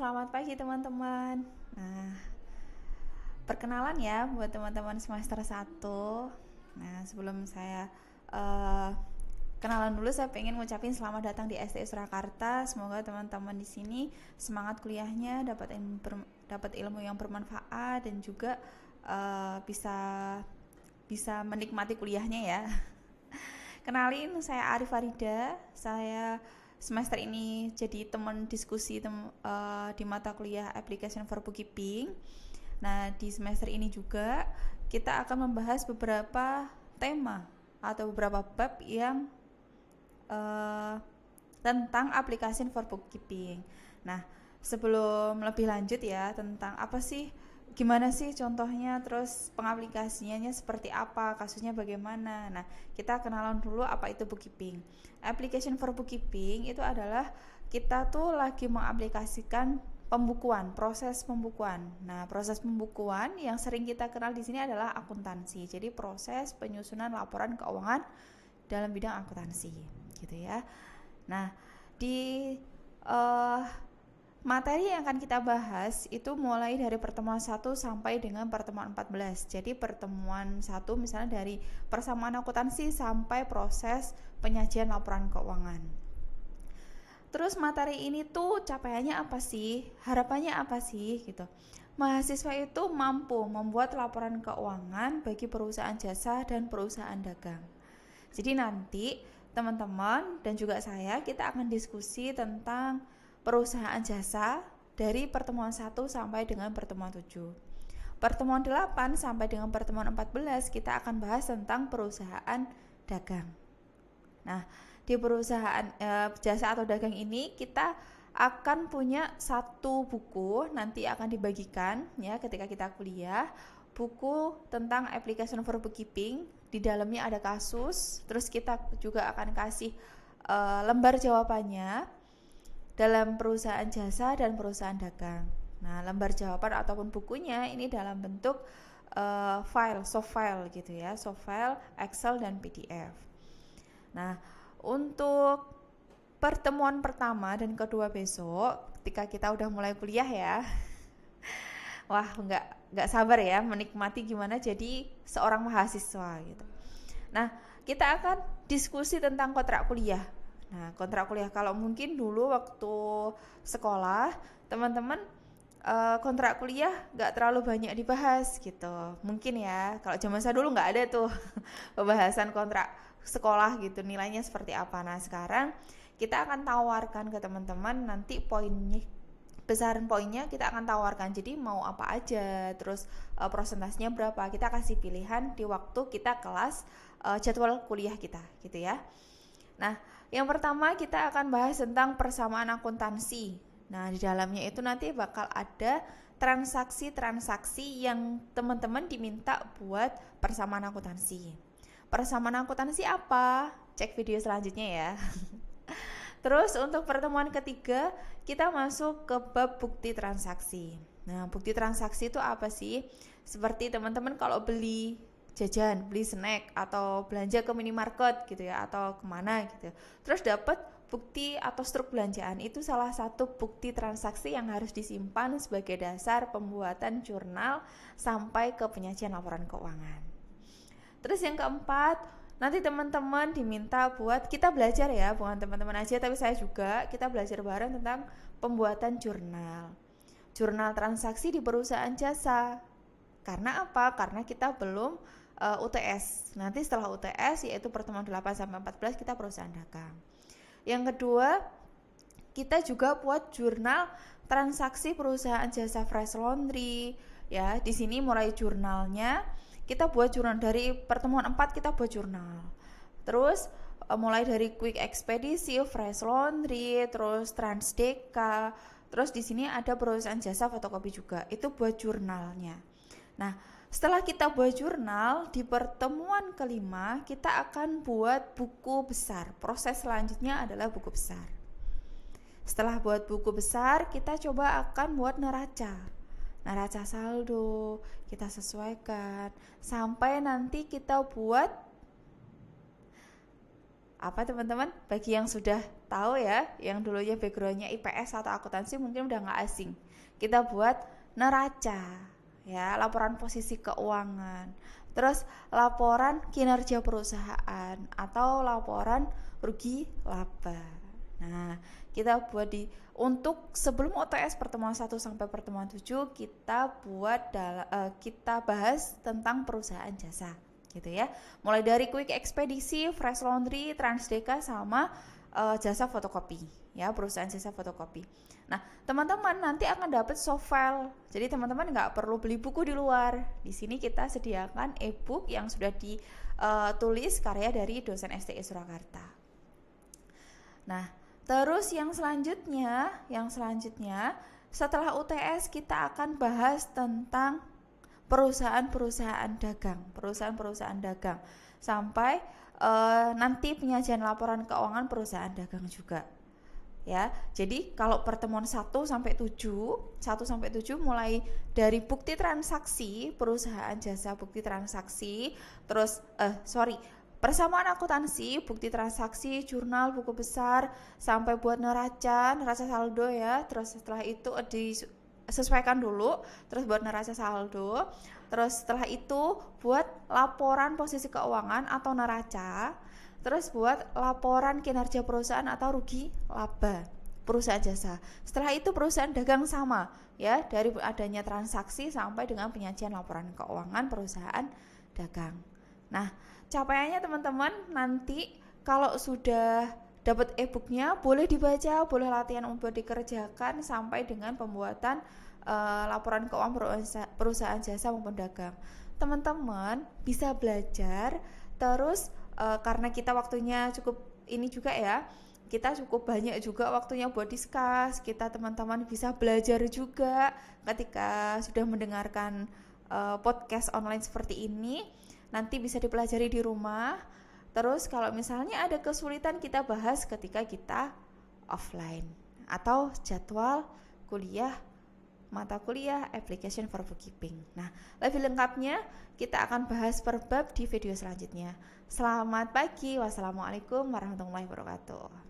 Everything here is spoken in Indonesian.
selamat pagi teman-teman. Nah, perkenalan ya buat teman-teman semester 1. Nah, sebelum saya uh, kenalan dulu saya pengen ngucapin selamat datang di STI Surakarta. Semoga teman-teman di sini semangat kuliahnya, dapat ilmu dapat ilmu yang bermanfaat dan juga uh, bisa bisa menikmati kuliahnya ya. Kenalin saya Arif Farida, saya semester ini jadi teman diskusi tem uh, di mata kuliah application for bookkeeping. Nah, di semester ini juga kita akan membahas beberapa tema atau beberapa bab yang uh, tentang aplikasi for bookkeeping. Nah, sebelum lebih lanjut ya tentang apa sih gimana sih contohnya terus pengaplikasinya seperti apa kasusnya bagaimana nah kita kenalan dulu apa itu bookkeeping application for bookkeeping itu adalah kita tuh lagi mengaplikasikan pembukuan proses pembukuan nah proses pembukuan yang sering kita kenal di sini adalah akuntansi jadi proses penyusunan laporan keuangan dalam bidang akuntansi gitu ya nah di uh, Materi yang akan kita bahas itu mulai dari pertemuan 1 sampai dengan pertemuan 14. Jadi pertemuan 1 misalnya dari persamaan akuntansi sampai proses penyajian laporan keuangan. Terus materi ini tuh capaiannya apa sih? Harapannya apa sih gitu. Mahasiswa itu mampu membuat laporan keuangan bagi perusahaan jasa dan perusahaan dagang. Jadi nanti teman-teman dan juga saya kita akan diskusi tentang perusahaan jasa dari pertemuan 1 sampai dengan pertemuan 7. Pertemuan 8 sampai dengan pertemuan 14 kita akan bahas tentang perusahaan dagang. Nah, di perusahaan e, jasa atau dagang ini kita akan punya satu buku nanti akan dibagikan ya ketika kita kuliah buku tentang application for bookkeeping di dalamnya ada kasus terus kita juga akan kasih e, lembar jawabannya dalam perusahaan jasa dan perusahaan dagang. Nah, lembar jawaban ataupun bukunya ini dalam bentuk uh, file, soft file gitu ya, soft file, Excel dan PDF. Nah, untuk pertemuan pertama dan kedua besok, ketika kita udah mulai kuliah ya, wah nggak nggak sabar ya menikmati gimana jadi seorang mahasiswa gitu. Nah, kita akan diskusi tentang kontrak kuliah. Nah, kontrak kuliah kalau mungkin dulu waktu sekolah, teman-teman eh, kontrak kuliah nggak terlalu banyak dibahas gitu. Mungkin ya, kalau zaman saya dulu nggak ada tuh pembahasan kontrak sekolah gitu, nilainya seperti apa. Nah, sekarang kita akan tawarkan ke teman-teman nanti poinnya besaran poinnya kita akan tawarkan jadi mau apa aja terus e, eh, persentasenya berapa kita kasih pilihan di waktu kita kelas e, jadwal kuliah kita gitu ya nah yang pertama kita akan bahas tentang persamaan akuntansi. Nah, di dalamnya itu nanti bakal ada transaksi-transaksi yang teman-teman diminta buat persamaan akuntansi. Persamaan akuntansi apa? Cek video selanjutnya ya. Terus untuk pertemuan ketiga, kita masuk ke bab bukti transaksi. Nah, bukti transaksi itu apa sih? Seperti teman-teman kalau beli jajan beli snack atau belanja ke minimarket gitu ya atau kemana gitu terus dapat bukti atau struk belanjaan itu salah satu bukti transaksi yang harus disimpan sebagai dasar pembuatan jurnal sampai ke penyajian laporan keuangan terus yang keempat nanti teman-teman diminta buat kita belajar ya bukan teman-teman aja tapi saya juga kita belajar bareng tentang pembuatan jurnal jurnal transaksi di perusahaan jasa karena apa karena kita belum uh, eh, UTS. Nanti setelah UTS yaitu pertemuan 8 sampai 14 kita perusahaan dagang. Yang kedua, kita juga buat jurnal transaksi perusahaan jasa fresh laundry ya. Di sini mulai jurnalnya kita buat jurnal dari pertemuan 4 kita buat jurnal. Terus eh, mulai dari quick ekspedisi, fresh laundry, terus Transdeka, terus di sini ada perusahaan jasa fotokopi juga. Itu buat jurnalnya. Nah, setelah kita buat jurnal, di pertemuan kelima kita akan buat buku besar. Proses selanjutnya adalah buku besar. Setelah buat buku besar, kita coba akan buat neraca. Neraca saldo kita sesuaikan sampai nanti kita buat apa teman-teman? Bagi yang sudah tahu ya, yang dulunya backgroundnya IPS atau akuntansi mungkin udah nggak asing. Kita buat neraca ya, laporan posisi keuangan. Terus laporan kinerja perusahaan atau laporan rugi laba. Nah, kita buat di untuk sebelum OTS pertemuan 1 sampai pertemuan 7 kita buat dalam, uh, eh, kita bahas tentang perusahaan jasa gitu ya. Mulai dari Quick Ekspedisi, Fresh Laundry, Transdeka sama uh, jasa fotokopi ya perusahaan jasa fotokopi. Nah teman-teman nanti akan dapat soft file jadi teman-teman nggak perlu beli buku di luar. Di sini kita sediakan e-book yang sudah ditulis eh, karya dari dosen STI Surakarta. Nah terus yang selanjutnya yang selanjutnya setelah UTS kita akan bahas tentang perusahaan-perusahaan dagang, perusahaan-perusahaan dagang sampai e, nanti penyajian laporan keuangan perusahaan dagang juga. Ya. Jadi kalau pertemuan 1 sampai 7, 1 sampai 7 mulai dari bukti transaksi perusahaan jasa bukti transaksi, terus eh sorry persamaan akuntansi, bukti transaksi, jurnal, buku besar, sampai buat neraca, neraca saldo ya. Terus setelah itu eh, di sesuaikan dulu terus buat neraca saldo terus setelah itu buat laporan posisi keuangan atau neraca terus buat laporan kinerja perusahaan atau rugi laba perusahaan jasa. Setelah itu perusahaan dagang sama ya dari adanya transaksi sampai dengan penyajian laporan keuangan perusahaan dagang. Nah, capaiannya teman-teman nanti kalau sudah Dapat e-booknya, boleh dibaca, boleh latihan untuk dikerjakan sampai dengan pembuatan e, laporan keuangan perusahaan, jasa maupun dagang. Teman-teman bisa belajar terus e, karena kita waktunya cukup ini juga ya kita cukup banyak juga waktunya buat diskus kita teman-teman bisa belajar juga ketika sudah mendengarkan uh, podcast online seperti ini nanti bisa dipelajari di rumah Terus kalau misalnya ada kesulitan kita bahas ketika kita offline atau jadwal kuliah mata kuliah application for bookkeeping. Nah, lebih lengkapnya kita akan bahas per bab di video selanjutnya. Selamat pagi. Wassalamualaikum warahmatullahi wabarakatuh.